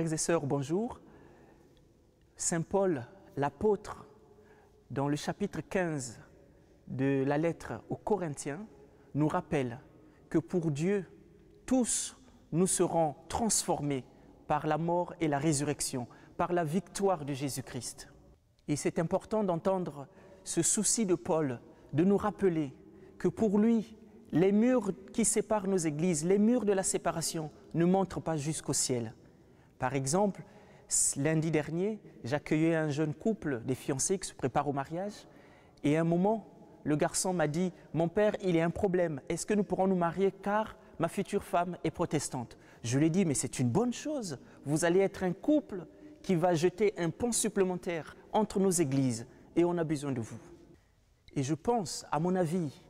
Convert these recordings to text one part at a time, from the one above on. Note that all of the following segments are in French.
Frères et sœurs, bonjour. Saint Paul, l'apôtre, dans le chapitre 15 de la lettre aux Corinthiens, nous rappelle que pour Dieu, tous nous serons transformés par la mort et la résurrection, par la victoire de Jésus-Christ. Et c'est important d'entendre ce souci de Paul, de nous rappeler que pour lui, les murs qui séparent nos églises, les murs de la séparation, ne montrent pas jusqu'au ciel. Par exemple, lundi dernier, j'accueillais un jeune couple, des fiancés qui se préparent au mariage, et à un moment, le garçon m'a dit, mon père, il y a un problème, est-ce que nous pourrons nous marier car ma future femme est protestante Je lui ai dit, mais c'est une bonne chose, vous allez être un couple qui va jeter un pont supplémentaire entre nos églises, et on a besoin de vous. Et je pense, à mon avis,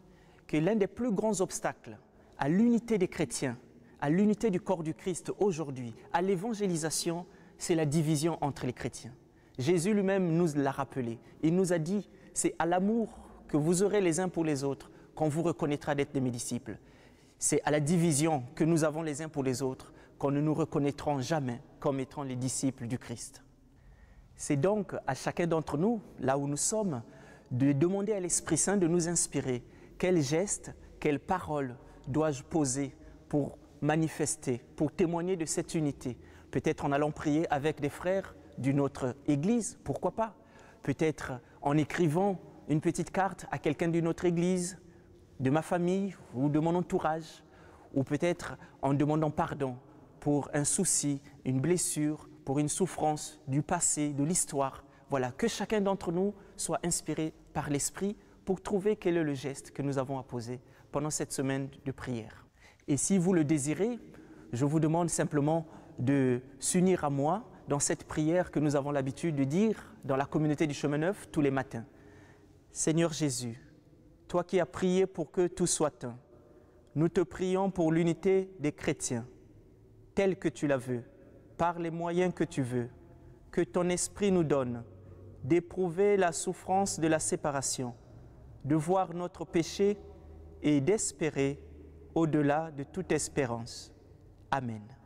que l'un des plus grands obstacles à l'unité des chrétiens, à l'unité du corps du Christ aujourd'hui, à l'évangélisation, c'est la division entre les chrétiens. Jésus lui-même nous l'a rappelé. Il nous a dit, c'est à l'amour que vous aurez les uns pour les autres qu'on vous reconnaîtra d'être des mes disciples. C'est à la division que nous avons les uns pour les autres qu'on ne nous reconnaîtra jamais comme étant les disciples du Christ. C'est donc à chacun d'entre nous, là où nous sommes, de demander à l'Esprit Saint de nous inspirer. Quel geste, quelle parole dois-je poser pour manifester, pour témoigner de cette unité. Peut-être en allant prier avec des frères d'une autre église, pourquoi pas. Peut-être en écrivant une petite carte à quelqu'un d'une autre église, de ma famille ou de mon entourage, ou peut-être en demandant pardon pour un souci, une blessure, pour une souffrance du passé, de l'histoire. Voilà, que chacun d'entre nous soit inspiré par l'Esprit pour trouver quel est le geste que nous avons à poser pendant cette semaine de prière. Et si vous le désirez, je vous demande simplement de s'unir à moi dans cette prière que nous avons l'habitude de dire dans la communauté du chemin neuf tous les matins. Seigneur Jésus, toi qui as prié pour que tout soit un, nous te prions pour l'unité des chrétiens, telle que tu la veux, par les moyens que tu veux, que ton esprit nous donne d'éprouver la souffrance de la séparation, de voir notre péché et d'espérer au-delà de toute espérance. Amen.